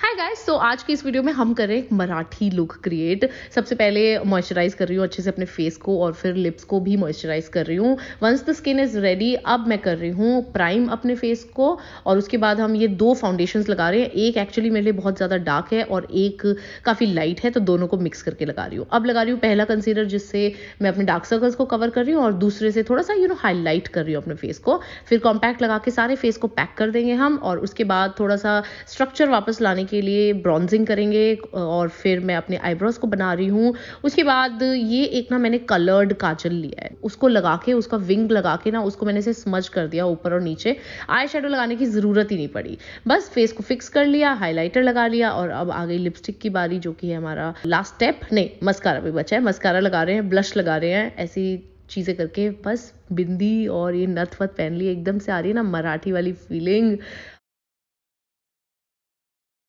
hi guys तो आज की इस वीडियो में हम करें एक मराठी लुक क्रिएट सबसे पहले मॉइस्चराइज कर रही हूँ अच्छे से अपने फेस को और फिर लिप्स को भी मॉइस्चराइज कर रही हूँ once the skin is ready अब मैं कर रही हूँ प्राइम अपने फेस को और उसके बाद हम ये दो फाउंडेशन लगा रहे हैं एक एक्चुअली मेरे लिए बहुत ज़्यादा डार्क है और एक काफ़ी लाइट है तो दोनों को मिक्स करके लगा रही हूँ अब लगा रही हूँ पहला कंसीलर जिससे मैं अपने डार्क सर्कल्स को कवर कर रही हूँ और दूसरे से थोड़ा सा यू नो हाईलाइट कर रही हूँ अपने फेस को फिर कॉम्पैक्ट लगा के सारे फेस को पैक कर देंगे हम और उसके बाद थोड़ा सा स्ट्रक्चर वापस लाने के लिए ब्रॉन्जिंग करेंगे और फिर मैं अपने आईब्रोज को बना रही हूँ उसके बाद ये एक ना मैंने कलर्ड काजल लिया है उसको लगा के उसका विंग लगा के ना उसको मैंने इसे स्मज कर दिया ऊपर और नीचे आई शेडो लगाने की ज़रूरत ही नहीं पड़ी बस फेस को फिक्स कर लिया हाईलाइटर लगा लिया और अब आ गई लिपस्टिक की बारी जो कि है हमारा लास्ट स्टेप नहीं मस्कारा भी बचा है मस्कारा लगा रहे हैं ब्लश लगा रहे हैं ऐसी चीज़ें करके बस बिंदी और ये नथ वथ पहन ली एकदम से आ रही है ना मराठी वाली फीलिंग